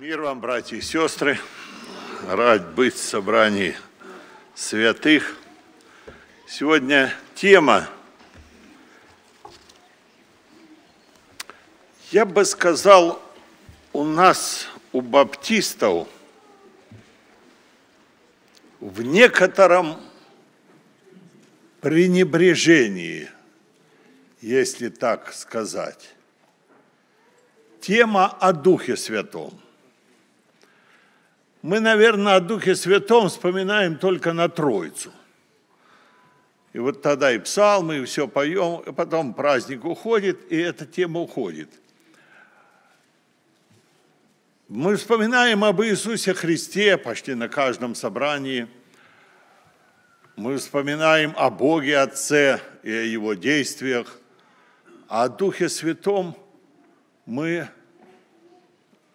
Мир вам, братья и сестры! Рад быть в собрании святых. Сегодня тема, я бы сказал, у нас, у баптистов, в некотором пренебрежении, если так сказать. Тема о Духе Святом мы, наверное, о Духе Святом вспоминаем только на Троицу. И вот тогда и псалмы, и все поем, и потом праздник уходит, и эта тема уходит. Мы вспоминаем об Иисусе Христе почти на каждом собрании. Мы вспоминаем о Боге Отце и о Его действиях. А о Духе Святом мы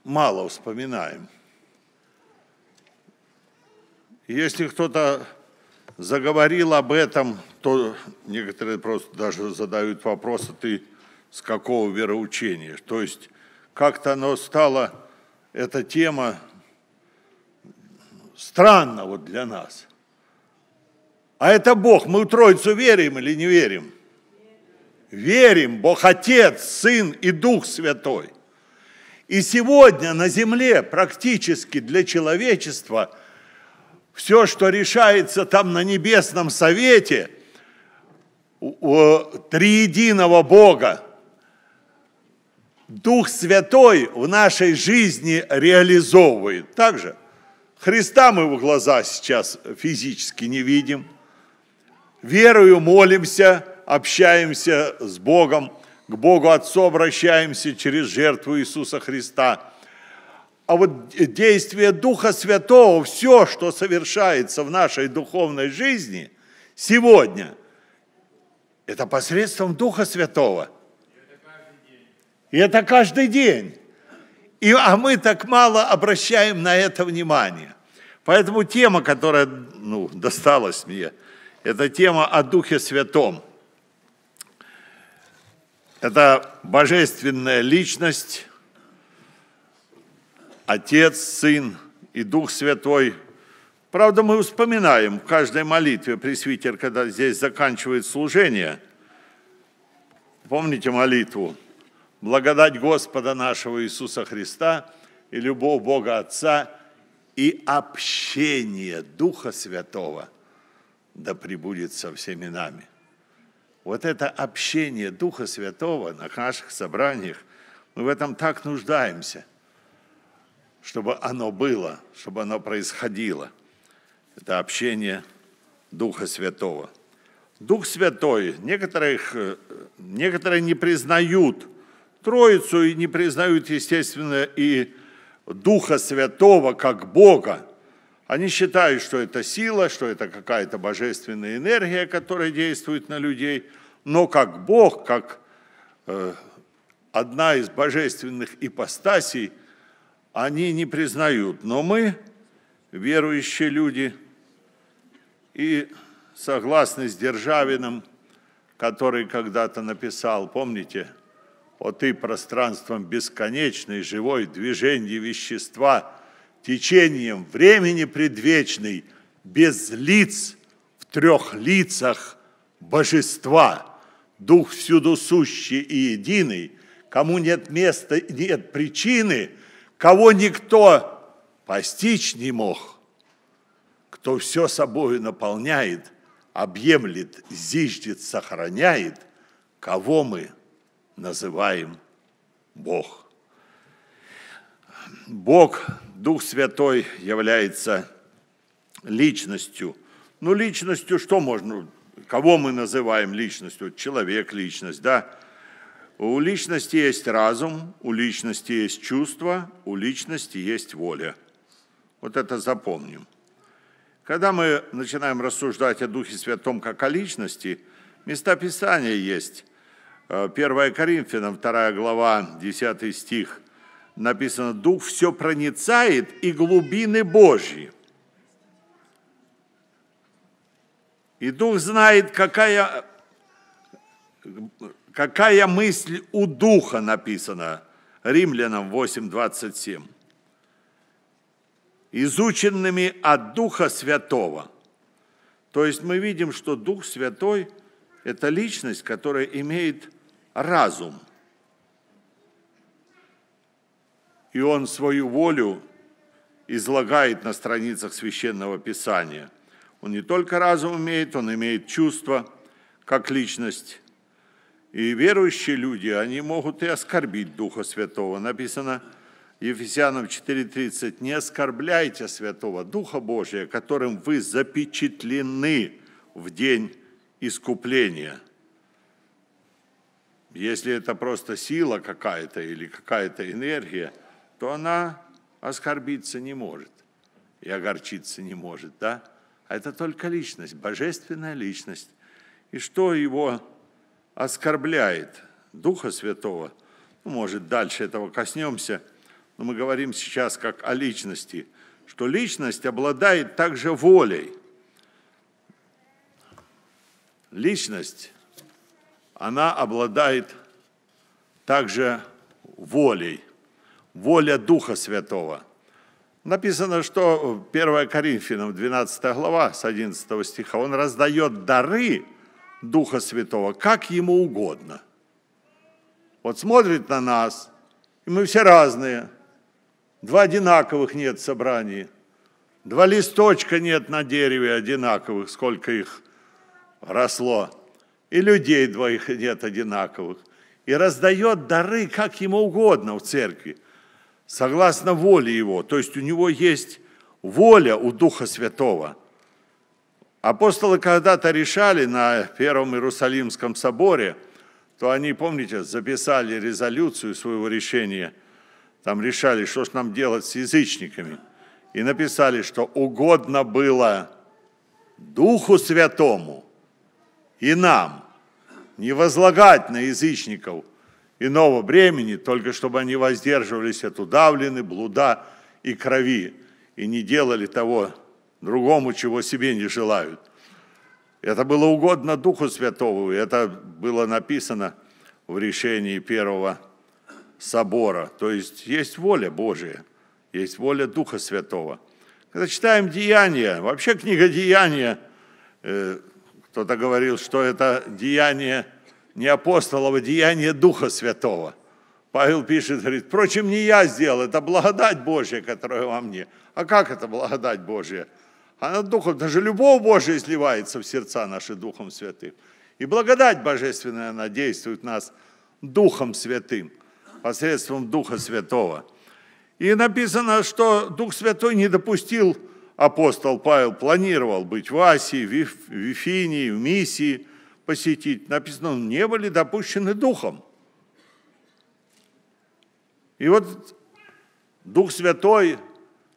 мало вспоминаем – если кто-то заговорил об этом, то некоторые просто даже задают вопрос, а ты с какого вероучения? То есть как-то оно стало, эта тема, странно вот для нас. А это Бог, мы в Троицу верим или не верим? Верим, Бог Отец, Сын и Дух Святой. И сегодня на земле практически для человечества – все, что решается там на небесном совете триединого Бога, Дух Святой в нашей жизни реализовывает. Также Христа мы в глаза сейчас физически не видим. Верою молимся, общаемся с Богом, к Богу Отцу обращаемся через жертву Иисуса Христа – а вот действие Духа Святого, все, что совершается в нашей духовной жизни сегодня, это посредством Духа Святого. И это каждый день. И, а мы так мало обращаем на это внимание. Поэтому тема, которая ну, досталась мне, это тема о Духе Святом. Это божественная личность, Отец, Сын и Дух Святой. Правда, мы вспоминаем в каждой молитве пресвитер, когда здесь заканчивает служение. Помните молитву? «Благодать Господа нашего Иисуса Христа и любовь Бога Отца и общение Духа Святого да пребудет со всеми нами». Вот это общение Духа Святого на наших собраниях, мы в этом так нуждаемся – чтобы оно было, чтобы оно происходило. Это общение Духа Святого. Дух Святой, некоторых, э, некоторые не признают Троицу и не признают, естественно, и Духа Святого как Бога. Они считают, что это сила, что это какая-то божественная энергия, которая действует на людей, но как Бог, как э, одна из божественных ипостасей – они не признают. Но мы, верующие люди, и согласны с Державиным, который когда-то написал, помните, «О ты пространством бесконечной, живой, движение вещества, течением времени предвечный, без лиц, в трех лицах божества, дух всюду сущий и единый, кому нет места, нет причины – кого никто постичь не мог, кто все собою наполняет, объемлет, зиждет, сохраняет, кого мы называем Бог. Бог, Дух Святой, является личностью. Ну, личностью что можно? Кого мы называем личностью? Человек – личность, да? У личности есть разум, у личности есть чувство, у личности есть воля. Вот это запомним. Когда мы начинаем рассуждать о Духе Святом как о личности, места Писания есть. 1 э, Коринфянам, 2 глава, 10 стих, написано, «Дух все проницает и глубины Божьи». И Дух знает, какая Какая мысль у Духа написана? Римлянам 8.27. Изученными от Духа Святого. То есть мы видим, что Дух Святой – это личность, которая имеет разум. И он свою волю излагает на страницах Священного Писания. Он не только разум имеет, он имеет чувство как личность, и верующие люди, они могут и оскорбить Духа Святого. Написано Ефесянам 4.30, «Не оскорбляйте Святого Духа Божия, которым вы запечатлены в день искупления». Если это просто сила какая-то или какая-то энергия, то она оскорбиться не может и огорчиться не может, да? А это только личность, божественная личность. И что его оскорбляет Духа Святого, ну, может, дальше этого коснемся, но мы говорим сейчас как о личности, что личность обладает также волей. Личность, она обладает также волей, воля Духа Святого. Написано, что 1 Коринфянам, 12 глава, с 11 стиха, он раздает дары – Духа Святого, как ему угодно. Вот смотрит на нас, и мы все разные. Два одинаковых нет в собрании. Два листочка нет на дереве одинаковых, сколько их росло. И людей двоих нет одинаковых. И раздает дары, как ему угодно в церкви, согласно воле его. То есть у него есть воля у Духа Святого – Апостолы когда-то решали на Первом Иерусалимском соборе, то они, помните, записали резолюцию своего решения, там решали, что ж нам делать с язычниками, и написали, что угодно было Духу Святому и нам не возлагать на язычников иного бремени, только чтобы они воздерживались от удавлены, блуда и крови, и не делали того, другому, чего себе не желают. Это было угодно Духу Святому, это было написано в решении Первого Собора. То есть есть воля Божия, есть воля Духа Святого. Когда читаем Деяния, вообще книга Деяния, э, кто-то говорил, что это деяние не апостолов, а деяние Духа Святого. Павел пишет, говорит, впрочем, не я сделал, это благодать Божья, которая во мне. А как это благодать Божья? Она а Духом, даже любовь Божия изливается в сердца наши Духом Святым. И благодать божественная, она действует в нас Духом Святым, посредством Духа Святого. И написано, что Дух Святой не допустил, апостол Павел планировал быть в Асии, в Вифинии, в миссии посетить. Написано, не были допущены Духом. И вот Дух Святой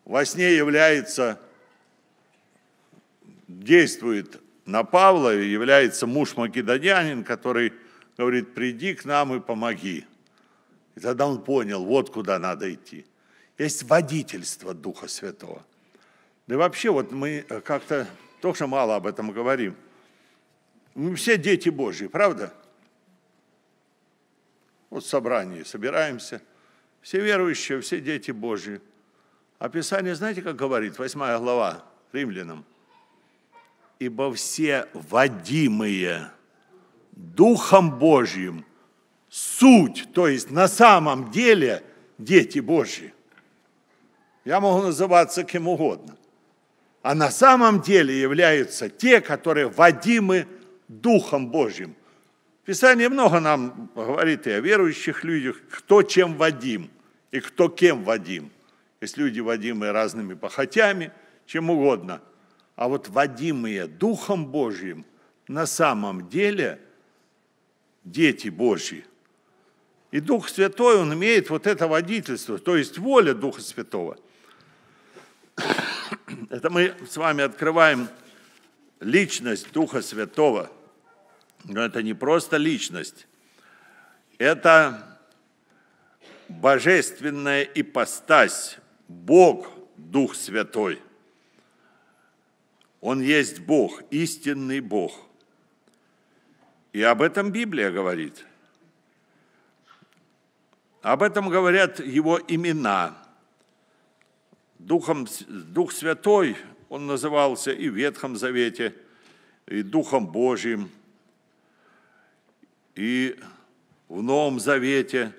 во сне является действует на Павла, является муж македонянин, который говорит, приди к нам и помоги. И тогда он понял, вот куда надо идти. Есть водительство Духа Святого. Да и вообще вот мы э, как-то тоже мало об этом говорим. Мы все дети Божьи, правда? Вот в собрании собираемся, все верующие, все дети Божьи. А Писание, знаете, как говорит, 8 глава Римлянам, ибо все водимые Духом Божьим, суть, то есть на самом деле дети Божьи. Я могу называться кем угодно. А на самом деле являются те, которые водимы Духом Божьим. Писание много нам говорит и о верующих людях, кто чем водим и кто кем водим. Есть люди, водимые разными похотями, чем угодно – а вот водимые Духом Божьим на самом деле дети Божьи. И Дух Святой, он имеет вот это водительство, то есть воля Духа Святого. Это мы с вами открываем личность Духа Святого. Но это не просто личность, это божественная ипостась, Бог Дух Святой – он есть Бог, истинный Бог. И об этом Библия говорит. Об этом говорят его имена. Духом, Дух Святой он назывался и в Ветхом Завете, и Духом Божьим, и в Новом Завете,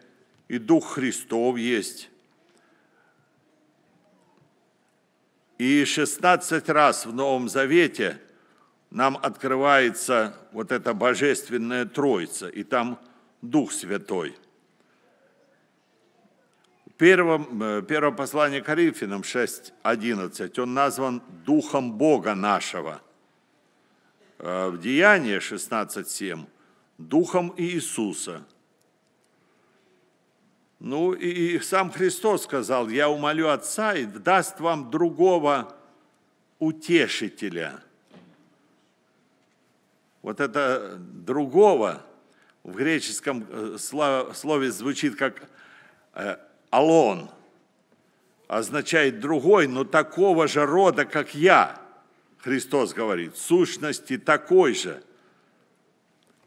и Дух Христов есть. И 16 раз в Новом Завете нам открывается вот эта божественная Троица, и там Дух Святой. В э, первом, первом послании Коринфянам 6.11 он назван Духом Бога нашего. Э, в Деянии 16.7 Духом Иисуса – ну и сам Христос сказал, я умолю Отца и даст вам другого утешителя. Вот это другого в греческом э, слове звучит как э, «алон», означает «другой», но такого же рода, как я, Христос говорит, сущности такой же.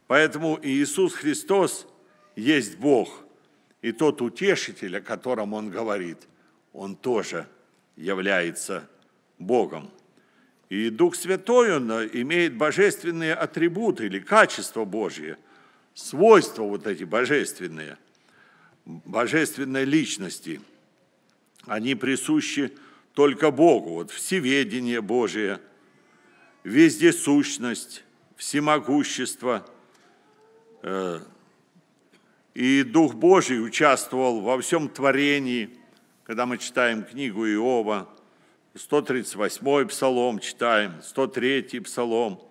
Поэтому Иисус Христос есть Бог – и тот утешитель, о котором он говорит, он тоже является Богом. И Дух Святой, он э, имеет божественные атрибуты или качества Божьи, свойства вот эти божественные, божественной личности. Они присущи только Богу. Вот всеведение Божие, вездесущность, всемогущество э, – и Дух Божий участвовал во всем творении, когда мы читаем книгу Иова, 138 псалом читаем, 103 псалом,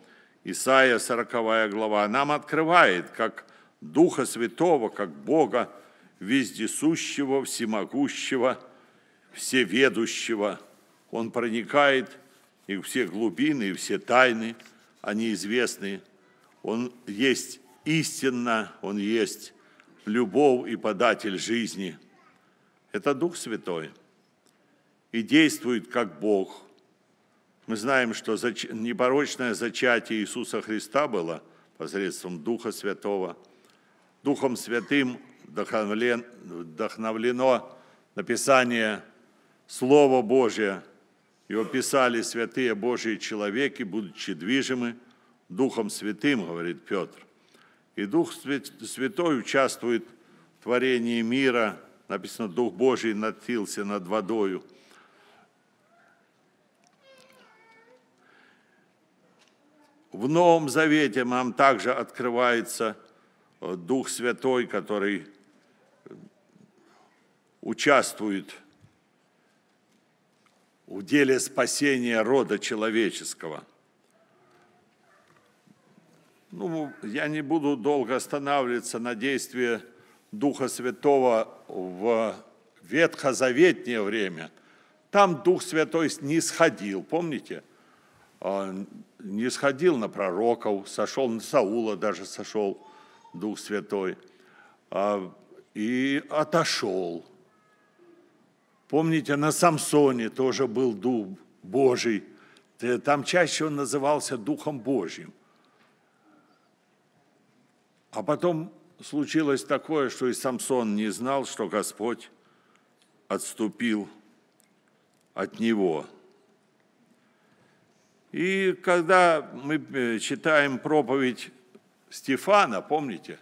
Исаия 40 глава, нам открывает, как Духа Святого, как Бога, вездесущего, всемогущего, всеведущего. Он проникает и в все глубины, и все тайны, они известны. Он есть истинно, Он есть любовь и податель жизни. Это Дух Святой. И действует как Бог. Мы знаем, что непорочное зачатие Иисуса Христа было посредством Духа Святого. Духом Святым вдохновлено написание Слова Божия. Его писали святые Божьи человеки, будучи движимы Духом Святым, говорит Петр. И Дух Святой участвует в творении мира. Написано, Дух Божий натился над водою. В Новом Завете нам также открывается э, Дух Святой, который участвует в деле спасения рода человеческого – ну, я не буду долго останавливаться на действии Духа Святого в ветхозаветнее время. Там Дух Святой не сходил, помните? А, не сходил на пророков, сошел на Саула даже сошел Дух Святой. А, и отошел. Помните, на Самсоне тоже был Дух Божий. Э, там чаще он назывался Духом Божьим – а потом случилось такое, что и Самсон не знал, что Господь отступил от него. И когда мы э, читаем проповедь Стефана, помните,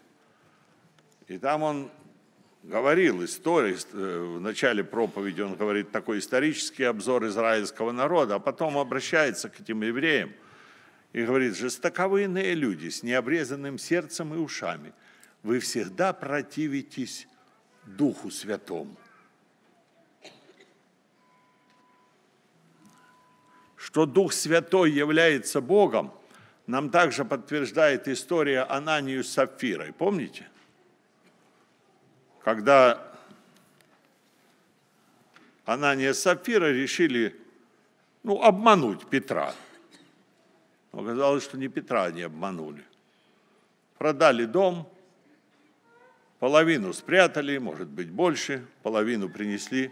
и там он говорил, истории, э, в начале проповеди он говорит такой исторический обзор израильского народа, а потом обращается к этим евреям – и говорит, жестоковыные люди с необрезанным сердцем и ушами, вы всегда противитесь Духу Святому. Что Дух Святой является Богом, нам также подтверждает история Ананию с Сапфирой. Помните? Когда Анания и Сапфира решили ну, обмануть Петра – Оказалось, что не Петра они обманули. Продали дом, половину спрятали, может быть больше, половину принесли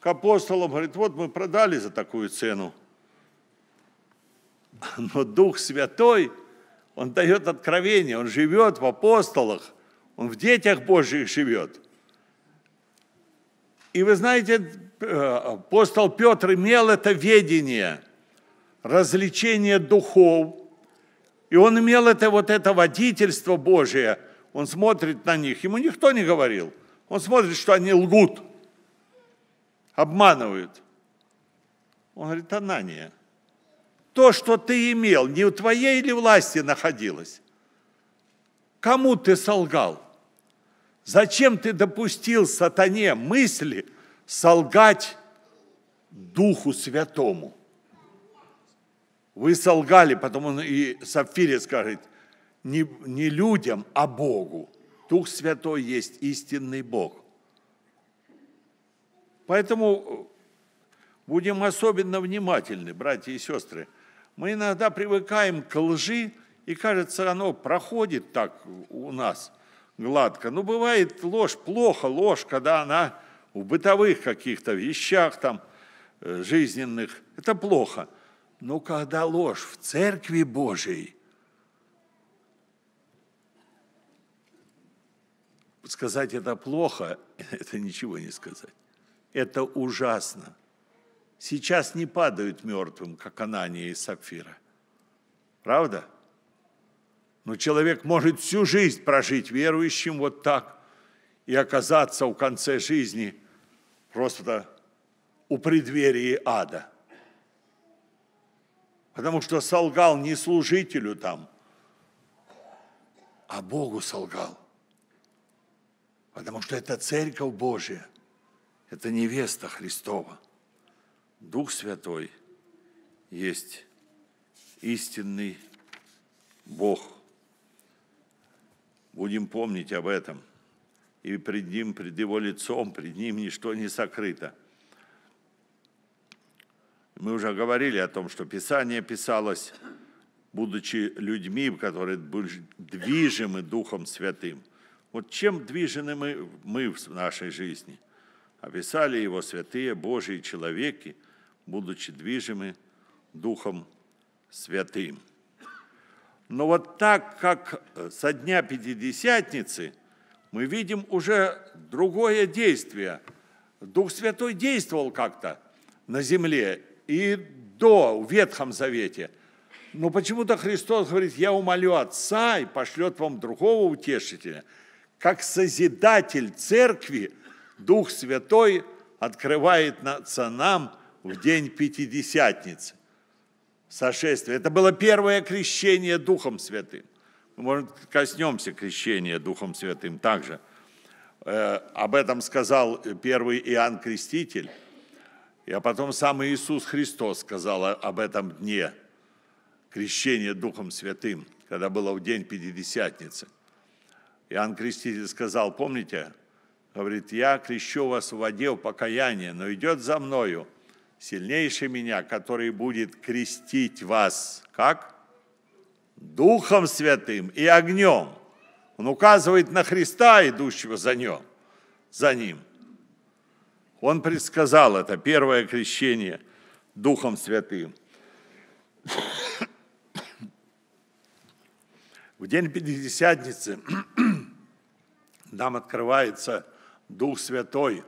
к апостолам. Говорит, вот мы продали за такую цену. Но Дух Святой, Он дает откровение, Он живет в апостолах, Он в детях Божьих живет. И вы знаете, э, апостол Петр имел это ведение – развлечение духов. И он имел это вот это водительство Божие. Он смотрит на них. Ему никто не говорил. Он смотрит, что они лгут, обманывают. Он говорит, Анания, то, что ты имел, не у твоей или власти находилось? Кому ты солгал? Зачем ты допустил сатане мысли солгать Духу Святому? Вы солгали, потому и Сапфире скажет, не, не людям, а Богу. Дух Святой есть истинный Бог. Поэтому э, будем особенно внимательны, братья и сестры. Мы иногда привыкаем к лжи, и кажется, оно проходит так у нас гладко. Но бывает ложь, плохо ложь, когда она в бытовых каких-то вещах там, э, жизненных. Это плохо – но когда ложь в Церкви Божией, сказать это плохо, это ничего не сказать. Это ужасно. Сейчас не падают мертвым, как Анания и Сапфира. Правда? Но человек может всю жизнь прожить верующим вот так и оказаться в конце жизни просто у преддверии ада – потому что солгал не служителю там, а Богу солгал. Потому что это церковь Божия, это невеста Христова. Дух Святой есть истинный Бог. Будем помнить об этом. И пред Ним, пред Его лицом, пред Ним ничто не сокрыто – мы уже говорили о том, что Писание писалось, будучи людьми, которые были движимы Духом Святым. Вот чем движены мы, мы в нашей жизни? Описали его святые Божьи человеки, будучи движимы Духом Святым. Но вот так, как э, со дня Пятидесятницы, мы видим уже другое действие. Дух Святой действовал как-то на земле, и до, в Ветхом Завете. Но «Ну, почему-то Христос говорит, я умолю Отца и пошлет вам другого утешителя. Как созидатель церкви Дух Святой открывает нам в день Пятидесятницы сошествие. Это было первое крещение Духом Святым. Мы, может, коснемся крещения Духом Святым также. Э, об этом сказал первый Иоанн Креститель. Я а потом сам Иисус Христос сказал об этом дне крещения Духом Святым, когда было в день Пятидесятницы. Иоанн Креститель сказал, помните, говорит, я крещу вас в воде в покаяние, но идет за мною сильнейший меня, который будет крестить вас, как? Духом Святым и огнем. Он указывает на Христа, идущего за ним. За ним. Он предсказал это первое крещение Духом Святым. В день Пятидесятницы нам открывается Дух Святой,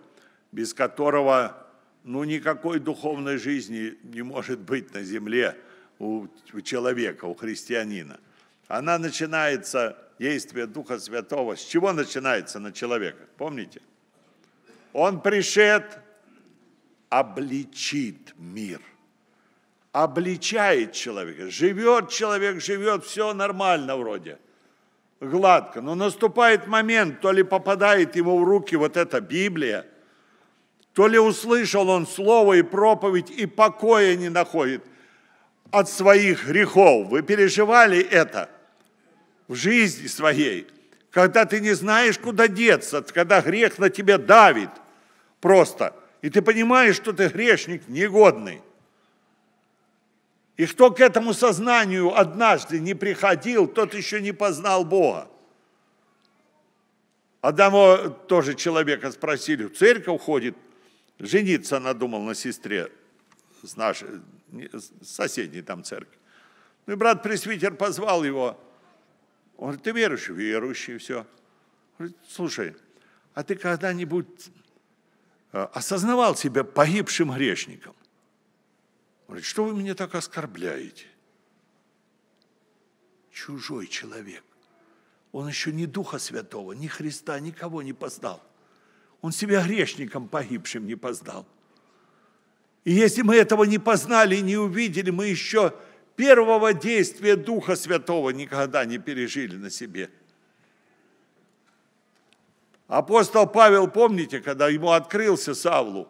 без которого ну, никакой духовной жизни не может быть на земле у, человека, у христианина. Она начинается, действие Духа Святого, с чего начинается на человека? Помните? – он пришет, обличит мир. Обличает человека. Живет человек, живет, все нормально вроде. Гладко. Но наступает момент, то ли попадает ему в руки вот эта Библия, то ли услышал он слово и проповедь, и покоя не находит от своих грехов. Вы переживали это в жизни своей, когда ты не знаешь, куда деться, когда грех на тебя давит – просто. И ты понимаешь, что ты грешник негодный. И кто к этому сознанию однажды не приходил, тот еще не познал Бога. Одного тоже человека спросили, в церковь ходит, жениться надумал на сестре с нашей, с соседней там церкви. Ну и брат-пресвитер позвал его. Он говорит, ты верующий? Верующий, все. говорит, слушай, а ты когда-нибудь Э, осознавал себя погибшим грешником. Он говорит, что вы меня так оскорбляете? Чужой человек. Он еще ни Духа Святого, ни Христа, никого не познал. Он себя грешником погибшим не познал. И если мы этого не познали и не увидели, мы еще первого действия Духа Святого никогда не пережили на себе – Апостол Павел, помните, когда ему открылся Савлу,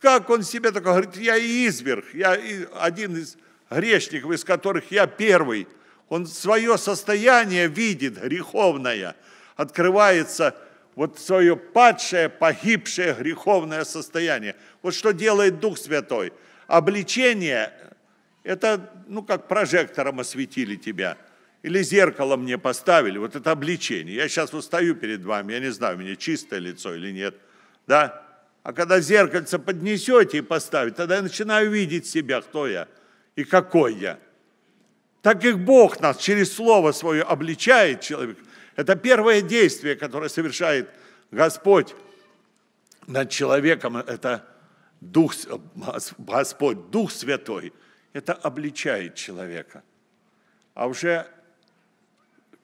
как он себе такой говорит, я и изверг, я один из грешников, из которых я первый. Он свое состояние видит греховное, открывается вот свое падшее, погибшее греховное состояние. Вот что делает Дух Святой. Обличение – это, ну, как прожектором осветили тебя – или зеркало мне поставили, вот это обличение. Я сейчас устаю перед вами, я не знаю, у меня чистое лицо или нет. Да? А когда зеркальце поднесете и поставите, тогда я начинаю видеть себя, кто я и какой я. Так и Бог нас через Слово Свое обличает человек, это первое действие, которое совершает Господь над человеком, это Дух, Господь, Дух Святой, это обличает человека. А уже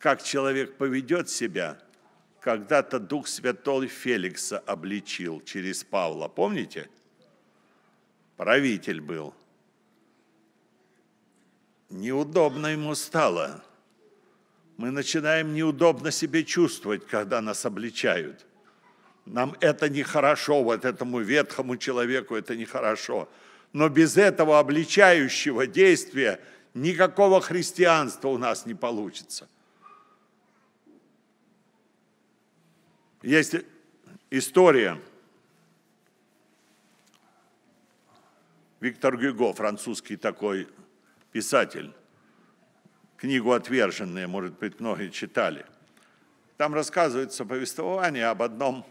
как человек поведет себя, когда-то Дух Святой Феликса обличил через Павла. Помните? Правитель был. Неудобно ему стало. Мы начинаем неудобно себя чувствовать, когда нас обличают. Нам это нехорошо, вот этому ветхому человеку это нехорошо. Но без этого обличающего действия никакого христианства у нас не получится. Есть история. Виктор Гюго, французский такой писатель, книгу «Отверженные», может быть, многие читали. Там рассказывается повествование об одном,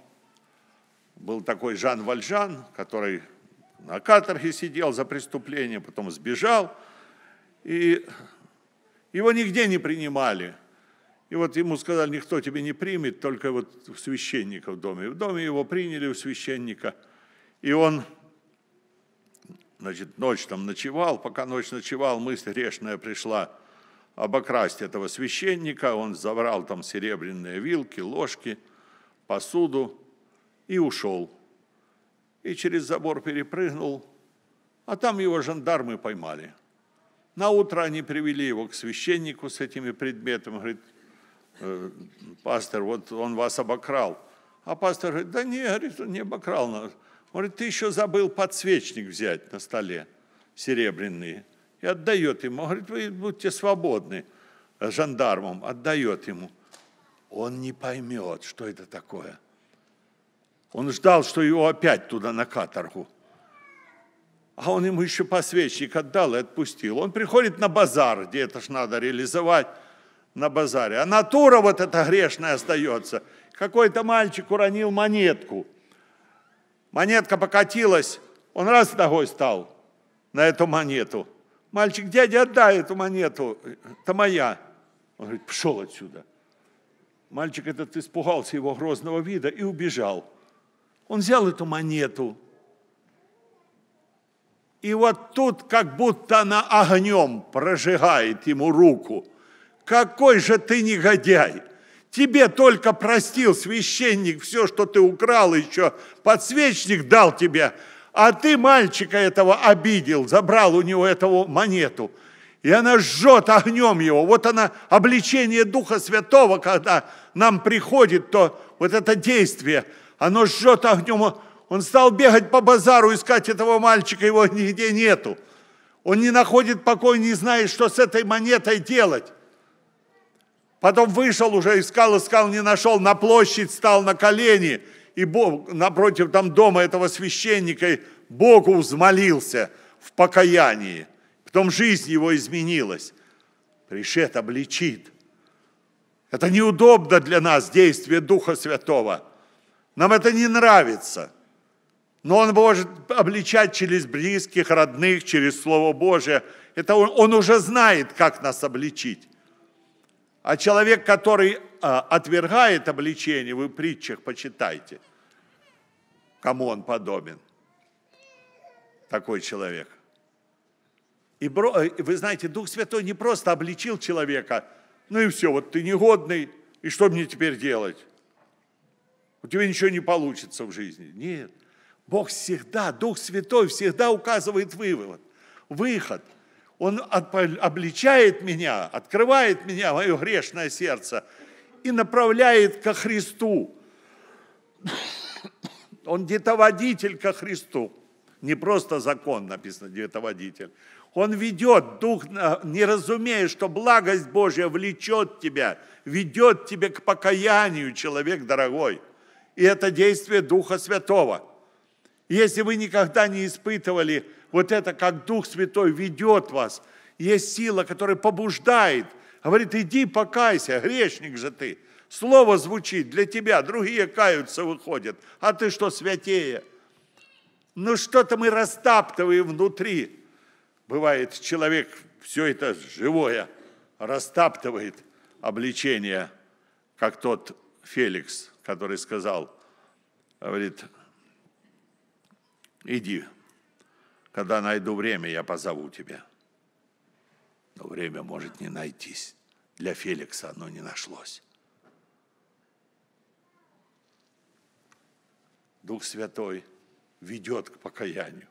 был такой Жан Вальжан, который на каторге сидел за преступление, потом сбежал, и его нигде не принимали – и вот ему сказали, никто тебя не примет, только вот священника в доме. В доме его приняли у священника. И он, значит, ночь там ночевал. Пока ночь ночевал, мысль грешная пришла обокрасть этого священника. Он забрал там серебряные вилки, ложки, посуду и ушел. И через забор перепрыгнул, а там его жандармы поймали. На утро они привели его к священнику с этими предметами. Говорит, Э, пастор, вот он вас обокрал. А пастор говорит, да не, говорит, он не обокрал нас. Он говорит, ты еще забыл подсвечник взять на столе серебряный. И отдает ему. говорит, вы будьте свободны жандармом. Отдает ему. Он не поймет, что это такое. Он ждал, что его опять туда на каторгу. А он ему еще посвечник отдал и отпустил. Он приходит на базар, где это ж надо реализовать на базаре. А натура вот эта грешная остается. Какой-то мальчик уронил монетку. Монетка покатилась, он раз ногой стал на эту монету. Мальчик, дядя, отдай эту монету, это моя. Он говорит, пошел отсюда. Мальчик этот испугался его грозного вида и убежал. Он взял эту монету. И вот тут как будто она огнем прожигает ему руку – какой же ты негодяй! Тебе только простил священник все, что ты украл еще, подсвечник дал тебе, а ты мальчика этого обидел, забрал у него этого монету. И она жжет огнем его. Вот она, обличение Духа Святого, когда нам приходит, то вот это действие, оно жжет огнем. Он стал бегать по базару, искать этого мальчика, его нигде нету. Он не находит покоя, не знает, что с этой монетой делать. Потом вышел уже, искал, искал, не нашел, на площадь стал на колени. И Бог, напротив там дома этого священника Богу взмолился в покаянии. Потом жизнь его изменилась. Пришед обличит. Это неудобно для нас действие Духа Святого. Нам это не нравится. Но Он может обличать через близких, родных, через Слово Божие. Это он, он уже знает, как нас обличить. А человек, который а, отвергает обличение, вы в притчах почитайте, кому он подобен, такой человек. И э, вы знаете, Дух Святой не просто обличил человека, ну и все, вот ты негодный, и что мне теперь делать? У тебя ничего не получится в жизни. Нет. Бог всегда, Дух Святой всегда указывает вывод, выход – он обличает меня, открывает меня, мое грешное сердце, и направляет ко Христу. Он детоводитель ко Христу. Не просто закон написано детоводитель. Он ведет, дух, э, не разумея, что благость Божья влечет тебя, ведет тебя к покаянию, человек дорогой. И это действие Духа Святого. Если вы никогда не испытывали вот это как Дух Святой ведет вас. Есть сила, которая побуждает. Говорит, иди покайся, грешник же ты. Слово звучит для тебя, другие каются, выходят. А ты что, святее? Ну что-то мы растаптываем внутри. Бывает, человек все это живое растаптывает обличение, как тот Феликс, который сказал, говорит, иди, когда найду время, я позову тебя. Но время может не найтись. Для Феликса оно не нашлось. Дух Святой ведет к покаянию.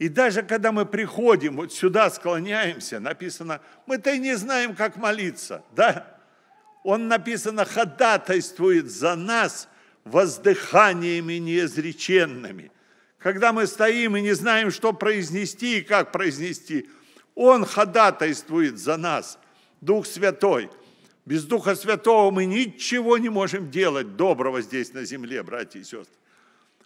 И даже когда мы приходим, вот сюда склоняемся, написано, мы-то и не знаем, как молиться, да? Он написано, ходатайствует за нас воздыханиями неизреченными – когда мы стоим и не знаем, что произнести и как произнести, Он ходатайствует за нас, Дух Святой. Без Духа Святого мы ничего не можем делать доброго здесь на земле, братья и сестры.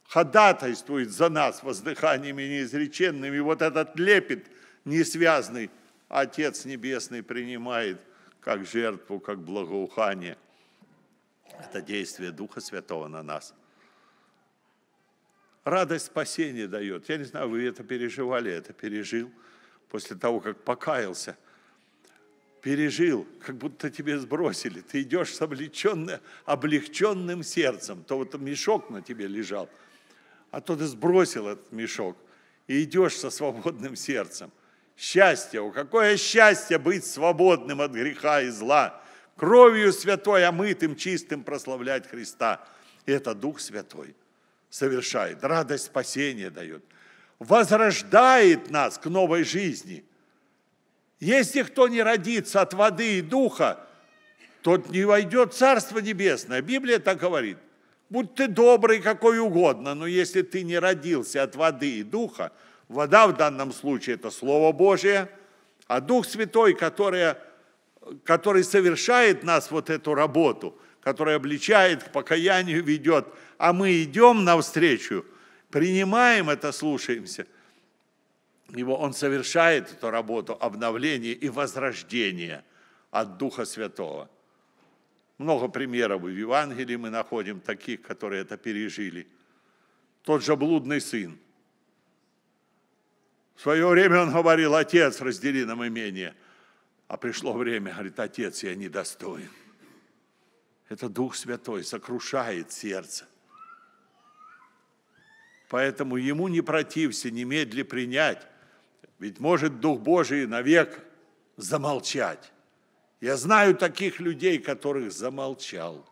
Ходатайствует за нас воздыханиями неизреченными. Вот этот лепет несвязный Отец Небесный принимает как жертву, как благоухание. Это действие Духа Святого на нас – радость спасения дает. Я не знаю, вы это переживали, это пережил после того, как покаялся. Пережил, как будто тебе сбросили. Ты идешь с облегченным, облегченным сердцем. То вот мешок на тебе лежал, а то ты сбросил этот мешок и идешь со свободным сердцем. Счастье, о какое счастье быть свободным от греха и зла, кровью святой омытым, чистым прославлять Христа. И это Дух Святой – совершает, радость спасения дает, возрождает нас к новой жизни. Если кто не родится от воды и духа, тот не войдет в Царство Небесное. Библия так говорит. Будь ты добрый какой угодно, но если ты не родился от воды и духа, вода в данном случае – это Слово Божие, а Дух Святой, который, который совершает нас вот эту работу, который обличает к покаянию, ведет – а мы идем навстречу, принимаем это, слушаемся. Его, он совершает эту работу обновления и возрождения от Духа Святого. Много примеров в Евангелии мы находим таких, которые это пережили. Тот же блудный сын. В свое время он говорил, отец, раздели нам имение. А пришло время, говорит, отец, я недостоин. Это Дух Святой сокрушает сердце. Поэтому ему не протився, немедли принять. Ведь может Дух Божий навек замолчать. Я знаю таких людей, которых замолчал.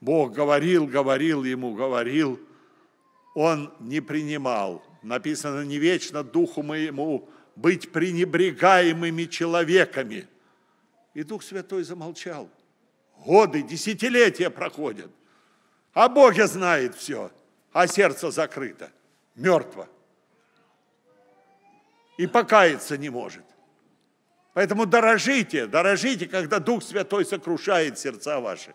Бог говорил, говорил ему, говорил. Он не принимал. Написано, не вечно Духу моему быть пренебрегаемыми человеками. И Дух Святой замолчал. Годы, десятилетия проходят. А Бог знает все а сердце закрыто, мертво. И покаяться не может. Поэтому дорожите, дорожите, когда Дух Святой сокрушает сердца ваши.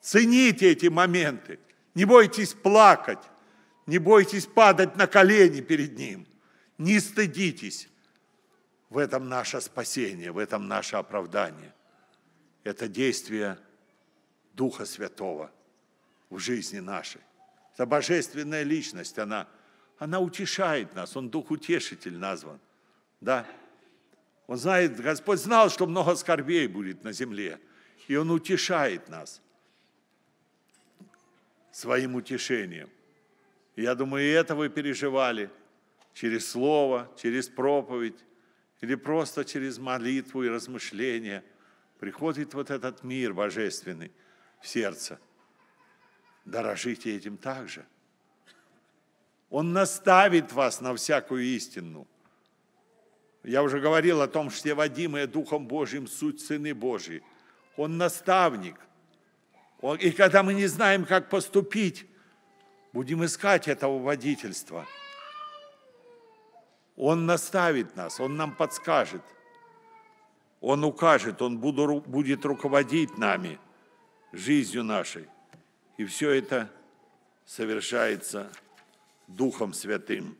Цените эти моменты. Не бойтесь плакать, не бойтесь падать на колени перед Ним. Не стыдитесь. В этом наше спасение, в этом наше оправдание. Это действие Духа Святого в жизни нашей. Это божественная личность, она, она утешает нас, он Дух Утешитель назван. Да? Он знает, Господь знал, что много скорбей будет на земле, и Он утешает нас своим утешением. Я думаю, и это вы переживали через слово, через проповедь, или просто через молитву и размышления. Приходит вот этот мир божественный в сердце – дорожите этим также. Он наставит вас на всякую истину. Я уже говорил о том, что все водимые Духом Божьим суть Сыны Божьи. Он наставник. И когда мы не знаем, как поступить, будем искать этого водительства. Он наставит нас, Он нам подскажет. Он укажет, Он будет руководить нами, жизнью нашей. И все это совершается Духом Святым,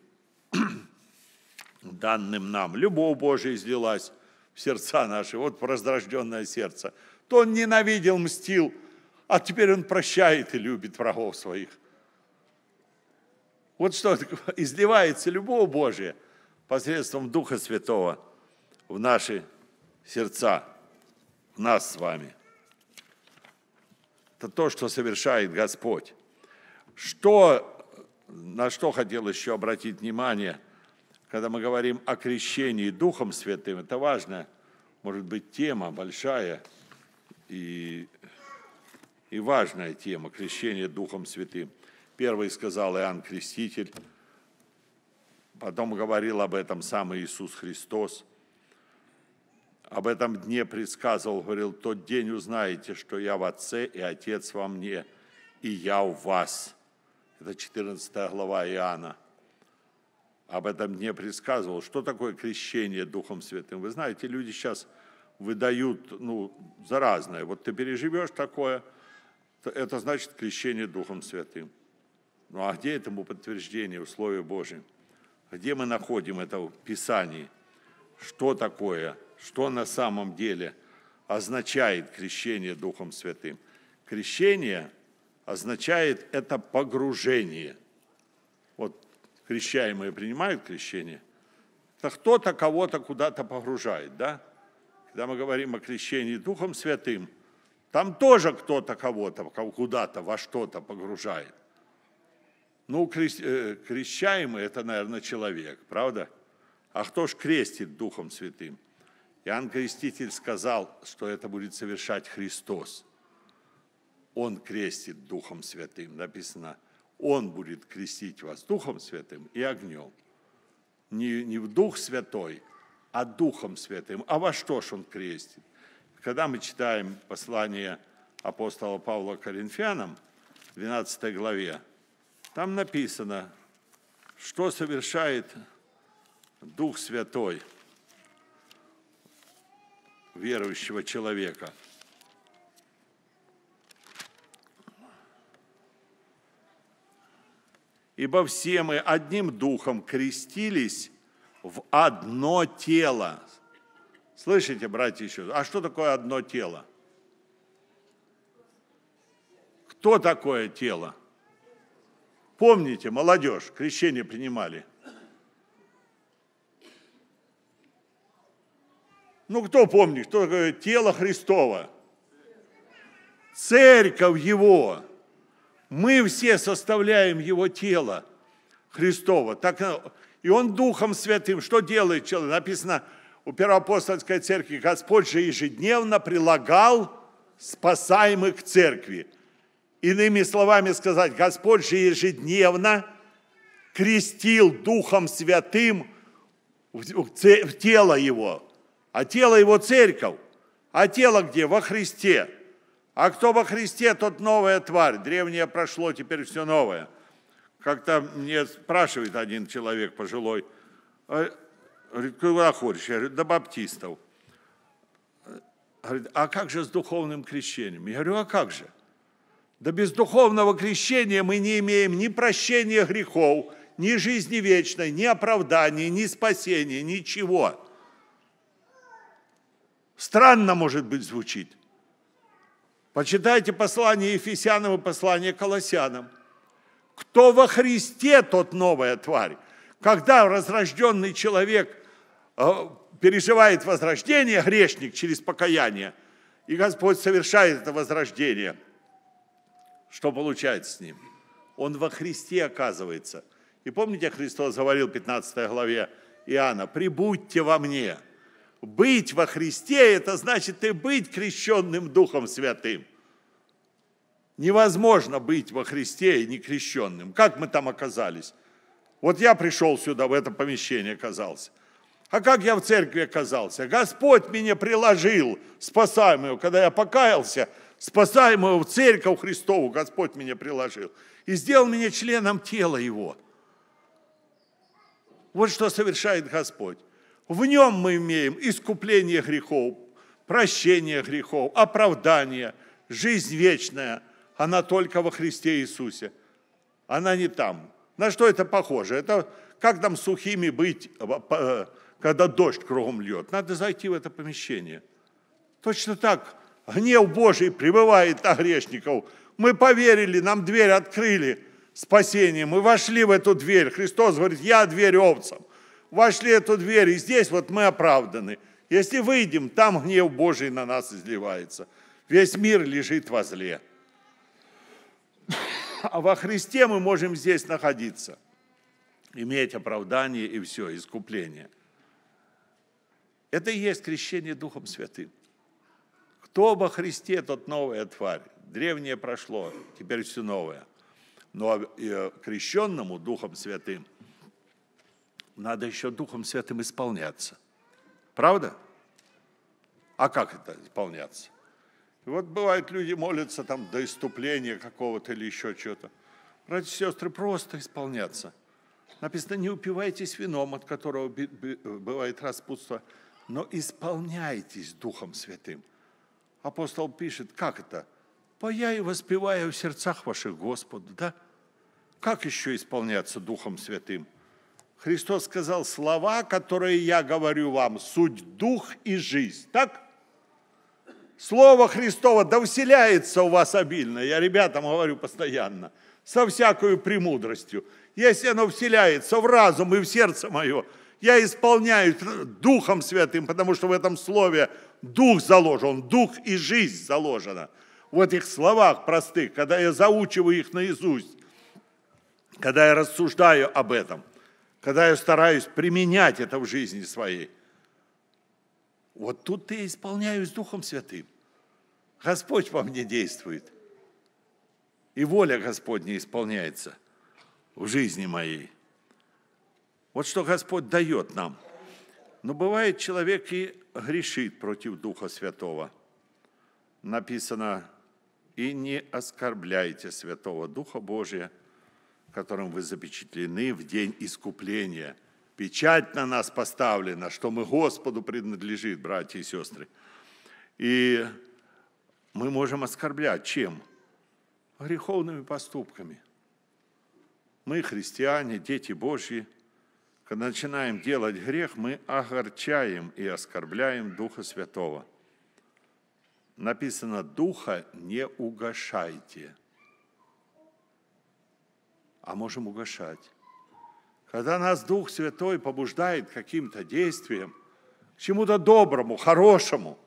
данным нам. Любовь Божия излилась в сердца наши, вот в раздрожденное сердце. То он ненавидел, мстил, а теперь он прощает и любит врагов своих. Вот что изливается любовь Божия посредством Духа Святого в наши сердца, в нас с вами это то, что совершает Господь. Что, на что хотел еще обратить внимание, когда мы говорим о крещении Духом Святым, это важно, может быть, тема большая и, и важная тема крещения Духом Святым. Первый сказал Иоанн Креститель, потом говорил об этом сам Иисус Христос – об этом дне предсказывал, говорил, тот день узнаете, что я в Отце, и Отец во мне, и я в вас. Это 14 глава Иоанна. Об этом дне предсказывал. Что такое крещение Духом Святым? Вы знаете, люди сейчас выдают, ну, заразное. Вот ты переживешь такое, это значит крещение Духом Святым. Ну а где этому подтверждение, условия Божьи? Где мы находим это в Писании? Что такое что на самом деле означает крещение Духом Святым. Крещение означает это погружение. Вот крещаемые принимают крещение, то кто-то кого-то куда-то погружает, да? Когда мы говорим о крещении Духом Святым, там тоже кто-то кого-то куда-то во что-то погружает. Ну, э, крещаемый – это, наверное, человек, правда? А кто ж крестит Духом Святым? Иоанн Креститель сказал, что это будет совершать Христос. Он крестит Духом Святым, написано. Он будет крестить вас Духом Святым и огнем. Не, не в Дух Святой, а Духом Святым. А во что ж он крестит? Когда мы читаем послание апостола Павла Коринфянам, 12 главе, там написано, что совершает Дух Святой – верующего человека. Ибо все мы одним духом крестились в одно тело. Слышите, братья еще. А что такое одно тело? Кто такое тело? Помните, молодежь, крещение принимали – Ну, кто помнит, что такое тело Христова? Церковь Его. Мы все составляем Его тело Христова. Так, э, и Он Духом Святым. Что делает человек? Написано у Первоапостольской Церкви, Господь же ежедневно прилагал спасаемых к церкви. Иными словами сказать, Господь же ежедневно крестил Духом Святым в тело Его, а тело его церковь. А тело где? Во Христе. А кто во Христе, тот новая тварь. Древнее прошло, теперь все новое. Как-то мне спрашивает один человек пожилой, э, говорит, куда ходишь? Я говорю, до баптистов. Говорит, а как же с духовным крещением? Я говорю, а как же? Да без духовного крещения мы не имеем ни прощения грехов, ни жизни вечной, ни оправдания, ни спасения, ничего. Странно, может быть, звучит. Почитайте послание Ефесянам и послание Колоссянам. Кто во Христе, тот новая тварь. Когда разрожденный человек э, переживает возрождение, грешник, через покаяние, и Господь совершает это возрождение, что получается с ним? Он во Христе оказывается. И помните, Христос говорил в 15 главе Иоанна, «Прибудьте во мне». Быть во Христе – это значит и быть крещенным Духом Святым. Невозможно быть во Христе и не крещенным. Как мы там оказались? Вот я пришел сюда, в это помещение оказался. А как я в церкви оказался? Господь меня приложил, спасаемую, когда я покаялся, спасаемую в церковь Христову Господь меня приложил. И сделал меня членом тела Его. Вот что совершает Господь. В нем мы имеем искупление грехов, прощение грехов, оправдание, жизнь вечная. Она только во Христе Иисусе. Она не там. На что это похоже? Это как нам сухими быть, э, э, когда дождь кругом льет? Надо зайти в это помещение. Точно так гнев Божий пребывает на грешников. Мы поверили, нам дверь открыли спасение. Мы вошли в эту дверь. Христос говорит, я дверь овцам вошли эту дверь, и здесь вот мы оправданы. Если выйдем, там гнев Божий на нас изливается. Весь мир лежит во зле. А во Христе мы можем здесь находиться, иметь оправдание и все, искупление. Это и есть крещение Духом Святым. Кто во Христе, тот новая тварь. Древнее прошло, теперь все новое. Но э, крещенному Духом Святым – надо еще Духом Святым исполняться. Правда? А как это исполняться? вот бывает, люди молятся там до иступления какого-то или еще чего-то. Братья и сестры, просто исполняться. Написано, не упивайтесь вином, от которого бывает распутство, но исполняйтесь Духом Святым. Апостол пишет, как это? «Поя и воспевая в сердцах ваших Господа. Да? Как еще исполняться Духом Святым? – Христос сказал, слова, которые я говорю вам, суть дух и жизнь. Так? Слово Христово да вселяется у вас обильно. Я ребятам говорю постоянно. Со всякой премудростью. Если оно вселяется в разум и в сердце мое, я исполняю Духом Святым, потому что в этом слове Дух заложен, Дух и жизнь заложена. В этих словах простых, когда я заучиваю их наизусть, когда я рассуждаю об этом – когда я стараюсь применять это в жизни своей, вот тут я исполняюсь Духом Святым. Господь во мне действует. И воля Господня исполняется в жизни моей. Вот что Господь дает нам. Но бывает, человек и грешит против Духа Святого. Написано, и не оскорбляйте Святого Духа Божия – которым вы запечатлены в день искупления. Печать на нас поставлена, что мы Господу принадлежит, братья и сестры. И мы можем оскорблять чем? Греховными поступками. Мы, христиане, дети Божьи, когда начинаем делать грех, мы огорчаем и оскорбляем Духа Святого. Написано, Духа не угашайте – а можем угошать. Когда нас Дух Святой побуждает каким-то действием, к чему-то доброму, хорошему,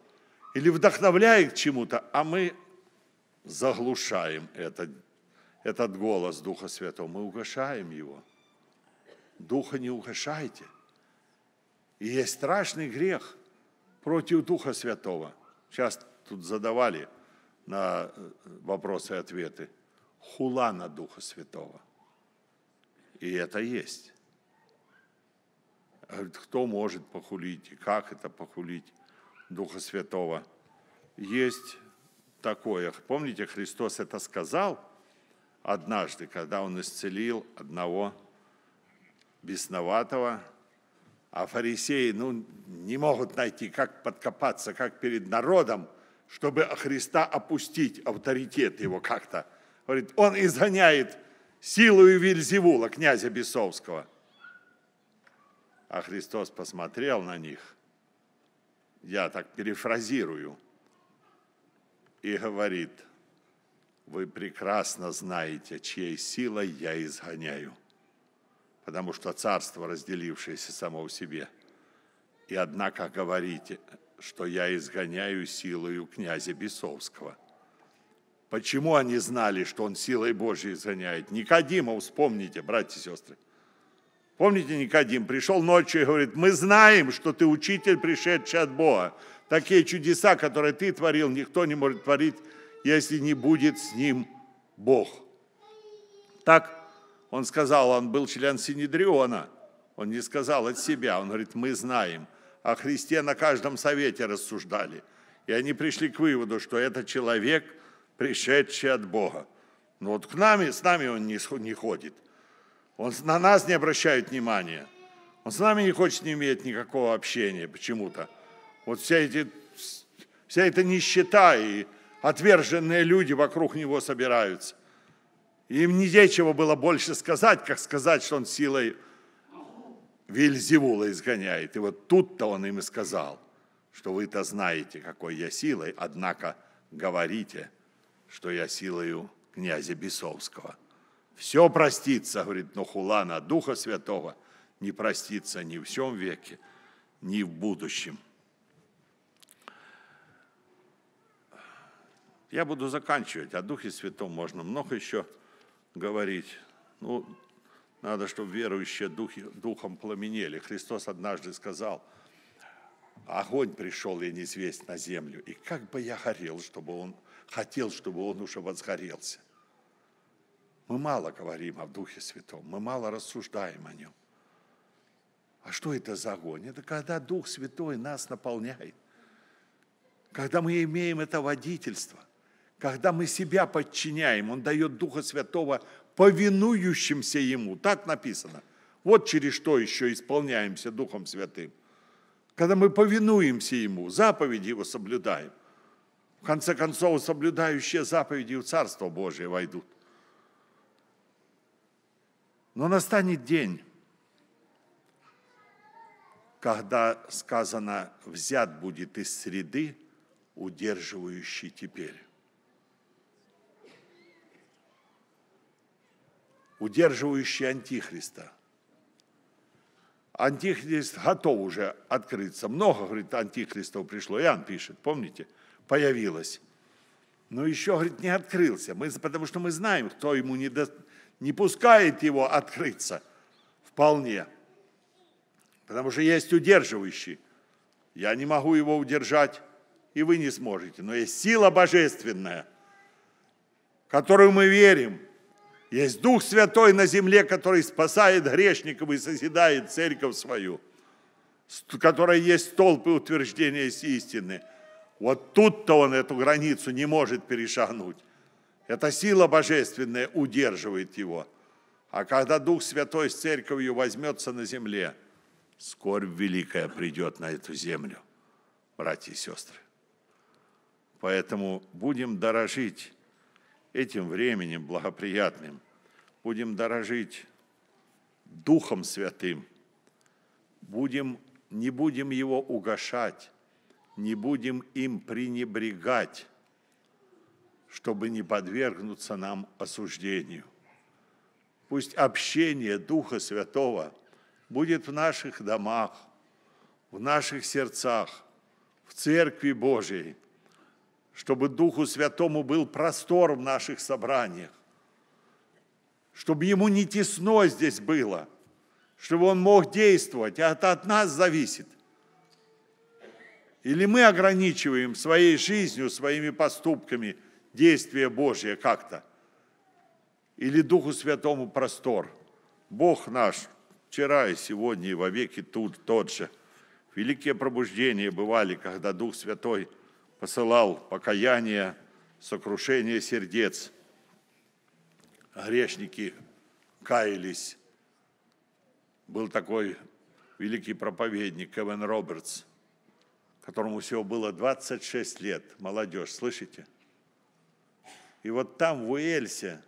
или вдохновляет к чему-то, а мы заглушаем этот, этот голос Духа Святого, мы угошаем его. Духа не угошайте. И есть страшный грех против Духа Святого. Сейчас тут задавали на э, вопросы и ответы. Хула на Духа Святого – и это есть. Кто может похулить и как это похулить Духа Святого? Есть такое. Помните, Христос это сказал однажды, когда Он исцелил одного бесноватого, а фарисеи ну, не могут найти, как подкопаться, как перед народом, чтобы Христа опустить, авторитет его как-то. Говорит, он изгоняет силою Вильзевула, князя Бесовского. А Христос посмотрел на них, я так перефразирую, и говорит, вы прекрасно знаете, чьей силой я изгоняю, потому что царство, разделившееся само в себе, и однако говорите, что я изгоняю силою князя Бесовского – Почему они знали, что он силой Божьей изгоняет? Никодима, вспомните, братья и сестры. Помните, Никодим пришел ночью и говорит, мы знаем, что ты учитель, пришедший от Бога. Такие чудеса, которые ты творил, никто не может творить, если не будет с ним Бог. Так он сказал, он был член Синедриона. Он не сказал от себя, он говорит, мы знаем. О Христе на каждом совете рассуждали. И они пришли к выводу, что это человек – пришедший от Бога. Но вот к нами, с нами он не ходит. Он на нас не обращает внимания. Он с нами не хочет не иметь никакого общения почему-то. Вот вся, эти, вся эта нищета и отверженные люди вокруг него собираются. Им нечего было больше сказать, как сказать, что он силой Вильзевула изгоняет. И вот тут-то он им и сказал, что вы-то знаете, какой я силой, однако говорите – что я силою князя Бесовского. Все простится, говорит Нухулана, Духа Святого, не простится ни в всем веке, ни в будущем. Я буду заканчивать. О Духе Святом можно много еще говорить. Ну, надо, чтобы верующие духи, духом пламенели. Христос однажды сказал, огонь пришел и неизвестен на землю. И как бы я горел, чтобы он хотел, чтобы он уже возгорелся. Мы мало говорим о Духе Святом, мы мало рассуждаем о нем. А что это за огонь? Это когда Дух Святой нас наполняет, когда мы имеем это водительство, когда мы себя подчиняем, Он дает Духа Святого повинующимся Ему. Так написано. Вот через что еще исполняемся Духом Святым. Когда мы повинуемся Ему, заповеди Его соблюдаем. В конце концов, соблюдающие заповеди в Царство Божие войдут. Но настанет день, когда сказано, взят будет из среды, удерживающий теперь. Удерживающий Антихриста. Антихрист готов уже открыться. Много, говорит, антихристов пришло. Иоанн пишет, помните – появилось. Но еще, говорит, не открылся, мы, потому что мы знаем, кто ему не, до, не пускает его открыться вполне. Потому что есть удерживающий. Я не могу его удержать, и вы не сможете. Но есть сила божественная, которую мы верим. Есть Дух Святой на земле, который спасает грешников и созидает церковь свою, которая есть толпы утверждения истины. Вот тут-то он эту границу не может перешагнуть. Эта сила божественная удерживает его. А когда Дух Святой с Церковью возьмется на земле, скорбь великая придет на эту землю, братья и сестры. Поэтому будем дорожить этим временем благоприятным, будем дорожить Духом Святым, будем, не будем его угошать, не будем им пренебрегать, чтобы не подвергнуться нам осуждению. Пусть общение Духа Святого будет в наших домах, в наших сердцах, в Церкви Божьей, чтобы Духу Святому был простор в наших собраниях, чтобы ему не тесно здесь было, чтобы он мог действовать, а это от нас зависит – или мы ограничиваем своей жизнью, своими поступками действие Божье как-то? Или Духу Святому простор? Бог наш вчера и сегодня и во веки тут тот же. Великие пробуждения бывали, когда Дух Святой посылал покаяние, сокрушение сердец. Грешники каялись. Был такой великий проповедник Кевин Робертс – которому всего было 26 лет, молодежь, слышите? И вот там, в Уэльсе,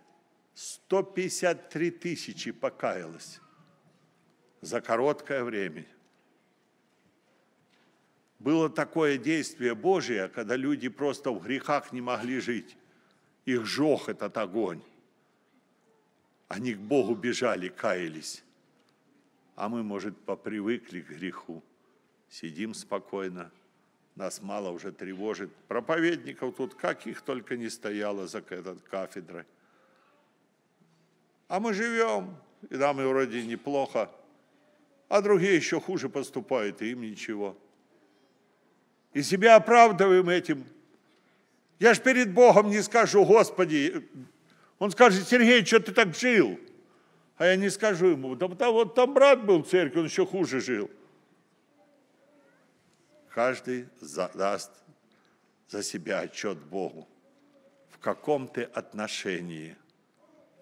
153 тысячи покаялось за короткое время. Было такое действие Божие, когда люди просто в грехах не могли жить. Их жег этот огонь. Они к Богу бежали, каялись. А мы, может, попривыкли к греху. Сидим спокойно, нас мало уже тревожит. Проповедников тут каких только не стояло за этот кафедрой. А мы живем, и нам и вроде неплохо, а другие еще хуже поступают, и им ничего. И себя оправдываем этим. Я ж перед Богом не скажу, Господи, он скажет, Сергей, что ты так жил? А я не скажу ему, да, да вот там брат был в церкви, он еще хуже жил каждый задаст за себя отчет Богу. В каком ты отношении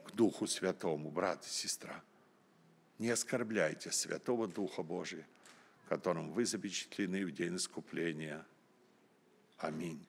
к Духу Святому, брат и сестра? Не оскорбляйте Святого Духа Божия, которым вы запечатлены в день искупления. Аминь.